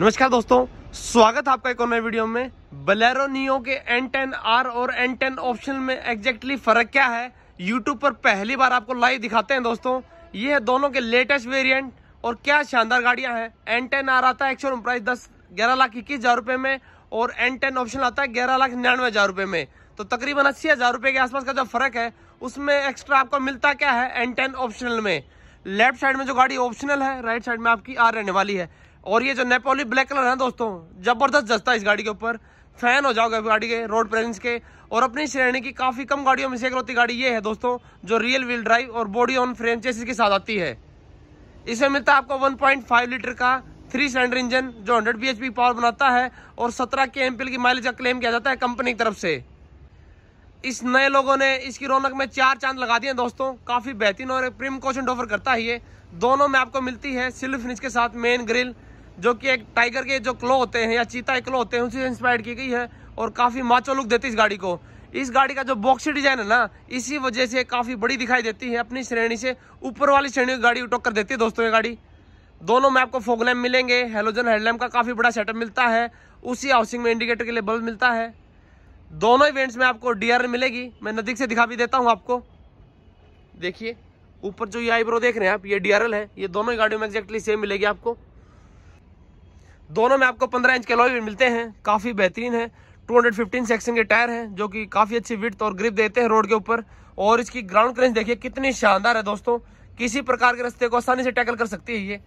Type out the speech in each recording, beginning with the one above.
नमस्कार दोस्तों स्वागत है आपका एक और नए वीडियो में बलेरो नियो के एन टेन आर और एन टेन ऑप्शन में एग्जैक्टली फर्क क्या है यूट्यूब पर पहली बार आपको लाइव दिखाते हैं दोस्तों ये है दोनों के लेटेस्ट वेरिएंट और क्या शानदार गाड़ियां हैं एन टेन आर आता है एक प्राइस दस ग्यारह लाख इक्कीस हजार रुपए में और एन टेन ऑप्शन आता है ग्यारह लाख निन्यानवे हजार रुपए में तो तकरीबन अस्सी हजार रुपए के आसपास का जो फर्क है उसमें एक्स्ट्रा आपको मिलता क्या है एन टेन ऑप्शनल में लेफ्ट साइड में जो गाड़ी ऑप्शनल है राइट साइड में आपकी आर रहने वाली है और ये जो नेपोली ब्लैक कलर है दोस्तों जबरदस्त जस्ता इस गाड़ी के ऊपर फैन हो जाओगे गाड़ी के रोड प्रेजेंस के और अपनी श्रेणी की काफ़ी कम गाड़ियों में से एक रोती गाड़ी ये है दोस्तों जो रियल व्हील ड्राइव और बॉडी ऑन फ्रेम चेसिस के साथ आती है इसे मिलता है आपको 1.5 लीटर का थ्री सिलेंडर इंजन जो 100 bhp पावर बनाता है और 17 के एम की माइलेज का क्लेम किया जाता है कंपनी की तरफ से इस नए लोगों ने इसकी रौनक में चार चांद लगा दिए दोस्तों काफ़ी बेहतरीन और प्रीम कोशन ऑफर करता है ये दोनों में आपको मिलती है सिल्व फिनिश के साथ मेन ग्रिल जो कि एक टाइगर के जो क्लो होते हैं या चीता क्लो होते हैं उसी से इंस्पायर की गई है और काफ़ी माचो लुक देती है इस गाड़ी को इस गाड़ी का जो बॉक्सी डिजाइन है ना इसी वजह से काफ़ी बड़ी दिखाई देती है अपनी श्रेणी से ऊपर वाली श्रेणी की गाड़ी टक्कर देती है दोस्तों ये गाड़ी दोनों में आपको फोगलैम्प मिलेंगे हेलोजन हेडलैम का काफ़ी बड़ा सेटअप मिलता है उसी हाउसिंग में इंडिकेटर के लिए बल्ब मिलता है दोनों इवेंट्स में आपको डी मिलेगी मैं नज़दीक से दिखा भी देता हूँ आपको देखिए ऊपर जो ये आईब्रो देख रहे हैं आप ये डी है ये दोनों ही गाड़ियों में एक्जैक्टली सेम मिलेगी आपको दोनों में आपको 15 इंच के लॉय मिलते हैं काफ़ी बेहतरीन है 215 सेक्शन के टायर हैं जो कि काफ़ी अच्छी विथ और ग्रिप देते हैं रोड के ऊपर और इसकी ग्राउंड क्रेंच देखिए कितनी शानदार है दोस्तों किसी प्रकार के रस्ते को आसानी से टैकल कर सकती है ये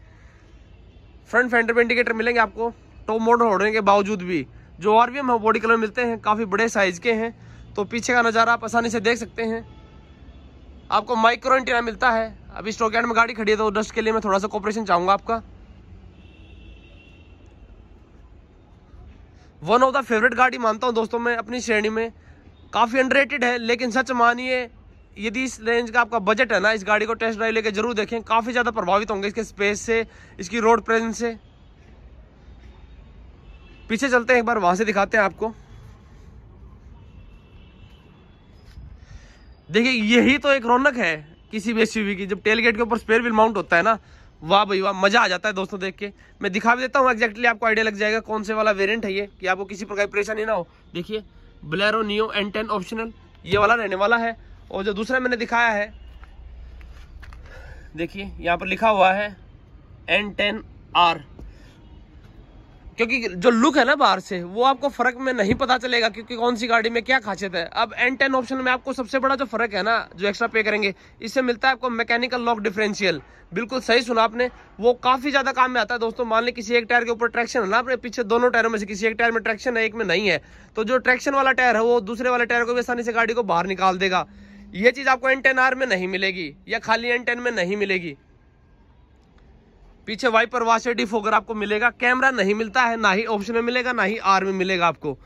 फ्रंट फेंडर पे इंडिकेटर मिलेंगे आपको टॉप मोड होने के बावजूद भी जो और भी हम बॉडी कलर मिलते हैं काफ़ी बड़े साइज के हैं तो पीछे का नज़ारा आप आसानी से देख सकते हैं आपको माइक्रो इंटीरियर मिलता है अभी स्टोकैंड में गाड़ी खड़ी है तो डस्ट के लिए मैं थोड़ा सा कॉपरेशन चाहूँगा आपका वन ऑफ द फेवरेट गाड़ी मानता हूँ दोस्तों मैं अपनी श्रेणी में काफ़ी अंडररेटेड है लेकिन सच मानिए यदि इस रेंज का आपका बजट है ना इस गाड़ी को टेस्ट ड्राइव लेके जरूर देखें काफ़ी ज़्यादा प्रभावित होंगे इसके स्पेस से इसकी रोड प्रेजेंस से पीछे चलते हैं एक बार वहाँ से दिखाते हैं आपको देखिए यही तो एक रौनक है किसी भी एस की जब टेलगेट के ऊपर स्पेयर व्हील माउंट होता है ना वाह भाई वाह मज़ा आ जाता है दोस्तों देख के मैं दिखा भी देता हूँ एक्जैक्टली आपको आइडिया लग जाएगा कौन से वाला वेरियंट है ये कि आपको किसी प्रकार की परेशानी ना हो देखिए Bolero Neo N ten optional ये वाला रहने वाला है और जो दूसरा मैंने दिखाया है देखिए यहाँ पर लिखा हुआ है एन टेन आर क्योंकि जो लुक है ना बाहर से वो आपको फर्क में नहीं पता चलेगा क्योंकि कौन सी गाड़ी में क्या खासियत है अब एन टेन ऑप्शन में आपको सबसे बड़ा जो फर्क है ना जो एक्स्ट्रा पे करेंगे इससे मिलता है आपको मैकेनिकल लॉक डिफरेंशियल बिल्कुल सही सुना आपने वो काफी ज्यादा काम में आता है दोस्तों मान ली किसी एक टायर के ऊपर ट्रैक्शन है ना अपने पीछे दोनों टायरों में से किसी एक टायर में ट्रैक्शन है एक में नहीं है तो जो ट्रैक्शन वाला टायर है वो दूसरे वाले टायर को भी आसानी से गाड़ी को बाहर निकाल देगा ये चीज आपको एन टेन आर में नहीं मिलेगी या खाली एन टेन में नहीं मिलेगी पीछे वाइपर वाशर डी आपको मिलेगा कैमरा नहीं मिलता है ना ही ऑप्शन में मिलेगा ना ही आर में मिलेगा आपको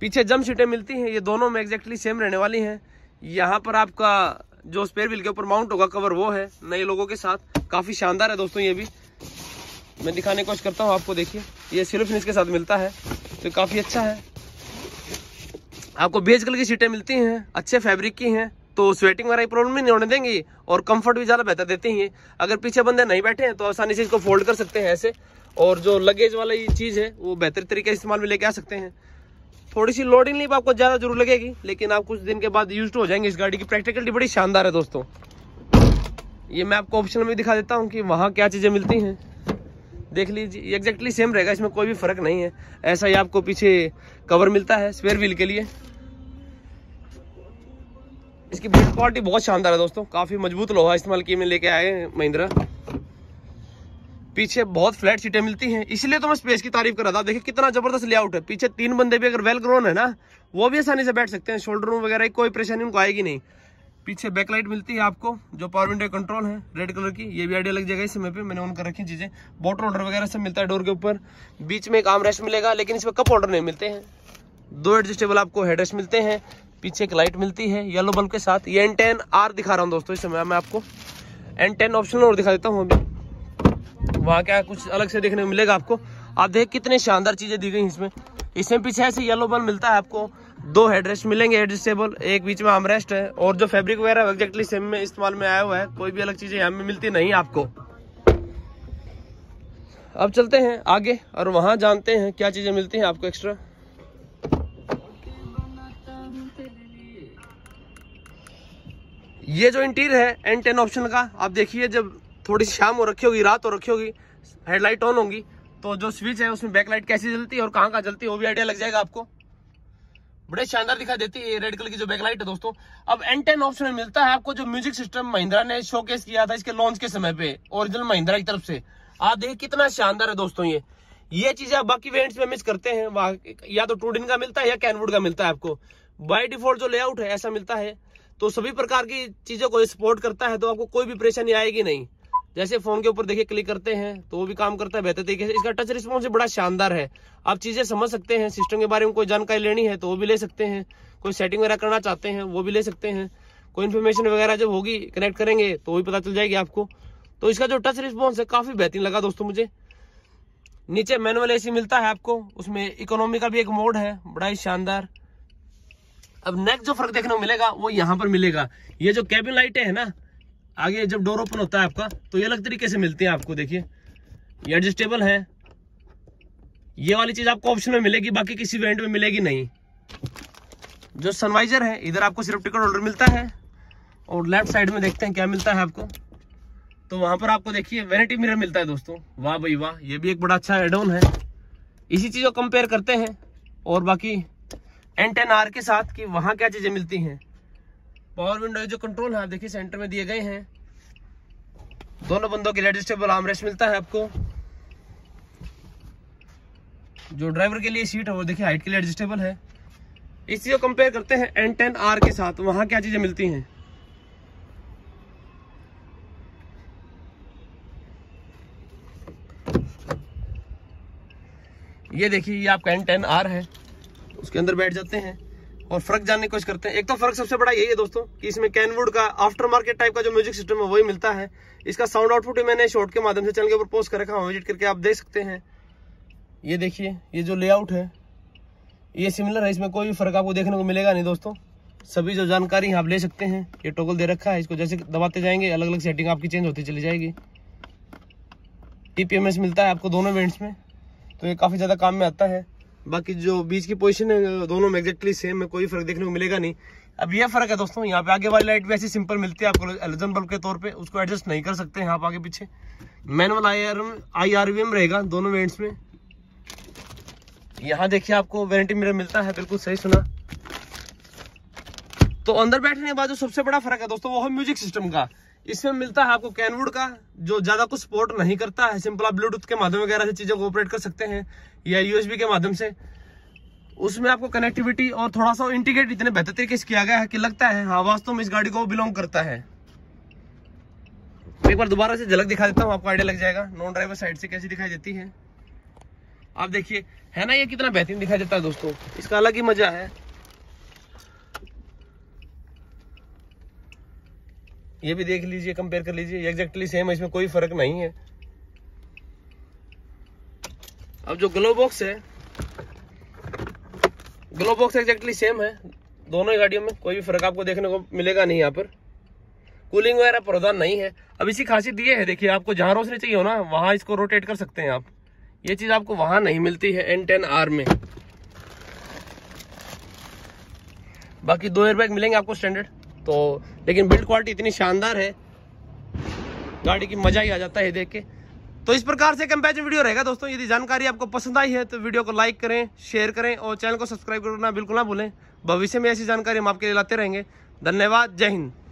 पीछे जम सीटें मिलती हैं ये दोनों में एग्जैक्टली सेम रहने वाली हैं यहाँ पर आपका जो स्पेयर व्हील के ऊपर माउंट होगा कवर वो है नए लोगों के साथ काफ़ी शानदार है दोस्तों ये भी मैं दिखाने की कोशिश करता हूँ आपको देखिए ये सिर्फ इसके साथ मिलता है तो काफ़ी अच्छा है आपको बेज कलर की सीटें मिलती हैं अच्छे फैब्रिक की हैं तो स्वेटिंग वगैरह प्रॉब्लम प्रॉब्लम नहीं होने देंगी और कंफर्ट भी ज़्यादा बेहतर देते हैं अगर पीछे बंदे नहीं बैठे हैं तो आसानी से इसको फोल्ड कर सकते हैं ऐसे और जो लगेज वाली चीज़ है वो बेहतर तरीके से इस्तेमाल में लेके आ सकते हैं थोड़ी सी लोडिंग नहीं आपको ज़्यादा जरूर लगेगी लेकिन आप कुछ दिन के बाद यूज हो जाएंगे इस गाड़ी की प्रैक्टिकलिटी बड़ी शानदार है दोस्तों ये मैं आपको ऑप्शन में दिखा देता हूँ कि वहाँ क्या चीज़ें मिलती हैं देख लीजिए एग्जैक्टली सेम रहेगा इसमें कोई भी फर्क नहीं है ऐसा ही आपको पीछे कवर मिलता है स्पेयर व्हील के लिए इसकी बिल्ड क्वालिटी बहुत शानदार है दोस्तों काफ़ी मजबूत लोहा इस्तेमाल किए में लेके आए महिंद्रा पीछे बहुत फ्लैट सीटें मिलती हैं इसलिए तो मैं स्पेस की तारीफ कर रहा था देखिए कितना जबरदस्त लेआउट है पीछे तीन बंदे भी अगर वेल ग्रोन है ना वो भी आसानी से बैठ सकते हैं शोल्डर रूम वगैरह कोई परेशानी उनको आएगी नहीं पीछे बैकलाइट मिलती है आपको जो पावर विंडो कंट्रोल है रेड कलर की ये भी आइडिया लग जाएगा इस समय पे मैंने ऑन कर रखी चीजें बोट होल्डर वगैरह सब मिलता है डोर के ऊपर बीच में एक आम रेस्ट मिलेगा लेकिन इसमें कप होल्डर नहीं मिलते हैं दो एडजस्टेबल आपको हेड रेस्ट मिलते हैं पीछे एक लाइट मिलती है येलो बल्ब के साथ ये एन टेन आर दिखा रहा हूँ दोस्तों इस समय मैं आपको एन टेन ऑप्शन और दिखा देता हूँ अभी वहाँ क्या कुछ अलग से देखने को मिलेगा आपको आप देख कितने शानदार चीज़ें दी गई इसमें इसमें पीछे ऐसे येलो बल्ब मिलता है आपको दो हेडरेस्ट मिलेंगे एडजस्टेबल एक बीच में आमरेस्ट है और जो फैब्रिक वगैरह एग्जैक्टली सेम में इस्तेमाल में आया हुआ है कोई भी अलग चीज़ें यहाँ में मिलती नहीं आपको अब चलते हैं आगे और वहाँ जानते हैं क्या चीज़ें मिलती हैं आपको एक्स्ट्रा ये जो इंटीरियर है एन टेन ऑप्शन का आप देखिए जब थोड़ी शाम हो रखी होगी रात हो रखी होगी हेडलाइट ऑन होगी तो जो स्विच है उसमें बैकलाइट कैसी जलती है और कहाँ कहाँ जलती है वो भी आइडिया लग जाएगा आपको बड़े शानदार दिखाई देती है रेड कलर की जो बैकलाइट है दोस्तों अब एन टेन ऑप्शन में मिलता है आपको जो म्यूजिक सिस्टम महिंद्रा ने शोकेस किया था इसके लॉन्च के समय पे ओरिजिनल महिंद्रा की तरफ से आप देखिए कितना शानदार है दोस्तों ये ये चीजें आप बाकी इवेंट्स में मिस करते हैं या तो टूडिन का मिलता है या कैनवुड का मिलता है आपको बाई डिफॉल्ट जो लेआउट है ऐसा मिलता है तो सभी प्रकार की चीज़ों को सपोर्ट करता है तो आपको कोई भी परेशानी आएगी नहीं जैसे फोन के ऊपर देखिए क्लिक करते हैं तो वो भी काम करता है बेहतर तरीके से इसका टच रिस्पॉन्स बड़ा शानदार है आप चीजें समझ सकते हैं सिस्टम के बारे में कोई जानकारी लेनी है तो वो भी ले सकते हैं कोई सेटिंग वगैरह करना चाहते हैं वो भी ले सकते हैं कोई इन्फॉर्मेशन वगैरह जब होगी कनेक्ट करेंगे तो वो भी पता चल जाएगी आपको तो इसका जो टच रिस्पॉन्स है काफी बेहतरीन लगा दोस्तों मुझे नीचे मैनुअल एसी मिलता है आपको उसमें इकोनॉमी का भी एक मोड है बड़ा ही शानदार अब नेक्स्ट जो फर्क देखने को मिलेगा वो यहाँ पर मिलेगा ये जो कैबिन लाइटें है ना आगे जब डोर ओपन होता है आपका तो ये अलग तरीके से मिलती है आपको देखिए ये एडजस्टेबल है ये वाली चीज आपको ऑप्शन में मिलेगी बाकी किसी वेंट में मिलेगी नहीं जो सनवाइजर है इधर आपको सिर्फ टिकट होल्डर मिलता है और लेफ्ट साइड में देखते हैं क्या मिलता है आपको तो वहां पर आपको देखिए वेनिटी मिरर मिलता है दोस्तों वाह भाई वाह ये भी एक बड़ा अच्छा एडोन है इसी चीज को कंपेयर करते हैं और बाकी एन टेन आर के साथ कि वहां क्या चीज़ें मिलती हैं पावर विंडो जो कंट्रोल है आप देखिए सेंटर में दिए गए हैं दोनों बंदों के लिए एडजस्टेबल आमरेस्ट मिलता है आपको जो ड्राइवर के लिए सीट है वो देखिए हाइट के लिए एडजस्टेबल है इसी को कंपेयर करते हैं एन टेन आर के साथ वहां क्या चीज़ें मिलती हैं ये देखिए ये आपका एन टेन आर है उसके अंदर बैठ जाते हैं और फर्क जानने की कोशिश करते हैं एक तो फर्क सबसे बड़ा यही है दोस्तों कि इसमें कैनवुड का आफ्टर मार्केट टाइप का जो म्यूजिक सिस्टम है वही मिलता है इसका साउंड आउटपुट भी मैंने शॉर्ट के माध्यम से चैनल के ऊपर पोस्ट कर रखा हूँ विजिट करके आप देख सकते हैं ये देखिए ये जो लेआउट है ये सिमिलर है इसमें कोई भी फर्क आपको देखने को मिलेगा नहीं दोस्तों सभी जो जानकारी आप ले सकते हैं ये टोकल दे रखा है इसको जैसे दबाते जाएंगे अलग अलग सेटिंग आपकी चेंज होती चली जाएगी टी मिलता है आपको दोनों इवेंट्स में तो ये काफ़ी ज़्यादा काम में आता है बाकी जो बीच की पोजीशन है दोनों में एक्जेक्टली सेम है कोई फर्क देखने को मिलेगा नहीं अब ये फर्क है दोस्तों यहाँ पे आगे वाली लाइट भी ऐसी सिंपल मिलती है आपको एलोजन बल्ब के तौर पे उसको एडजस्ट नहीं कर सकते यहाँ पे आगे पीछे manual I R I R V M रहेगा दोनों वेंट्स में यहाँ देखिए आपको वारंटी मिरर मिलता है बिल्कुल सही सुना तो अंदर बैठने के बाद जो सबसे बड़ा फर्क है दोस्तों वो है म्यूजिक सिस्टम का इसमें मिलता है आपको कैनवुड का जो ज़्यादा कुछ सपोर्ट नहीं करता है सिंपल आप ब्लूटूथ के माध्यम वगैरह से चीज़ों को ऑपरेट कर सकते हैं या यूएसबी के माध्यम से उसमें आपको कनेक्टिविटी और थोड़ा सा इंटीग्रेट इतने बेहतर तरीके से किया गया है कि लगता है हाँ वास्तव में इस गाड़ी को बिलोंग करता है एक बार दोबारा से झलक दिखा देता हूँ आपको आइडिया लग जाएगा नॉन ड्राइवर साइड से कैसी दिखाई देती है आप देखिए है ना ये कितना बेहतरीन दिखाई देता है दोस्तों इसका अलग ही मजा है ये भी देख लीजिए कंपेयर कर लीजिए एग्जैक्टली सेम है इसमें कोई फर्क नहीं है अब जो ग्लो बॉक्स है ग्लो बॉक्स एग्जैक्टली सेम है दोनों ही गाड़ियों में कोई भी फर्क आपको देखने को मिलेगा नहीं यहाँ पर कूलिंग वगैरह प्रावधान नहीं है अब इसी खासियत ये है देखिए आपको जहां रोशनी चाहिए हो ना वहां इसको रोटेट कर सकते हैं आप ये चीज़ आपको वहां नहीं मिलती है एन टेन आर में बाकी दो एयरबैग मिलेंगे आपको स्टैंडर्ड तो लेकिन बिल्ड क्वालिटी इतनी शानदार है गाड़ी की मज़ा ही आ जाता है देख के तो इस प्रकार से कंपेरिजन वीडियो रहेगा दोस्तों यदि जानकारी आपको पसंद आई है तो वीडियो को लाइक करें शेयर करें और चैनल को सब्सक्राइब करना बिल्कुल ना भूलें भविष्य में ऐसी जानकारी हम आपके लिए लाते रहेंगे धन्यवाद जय हिंद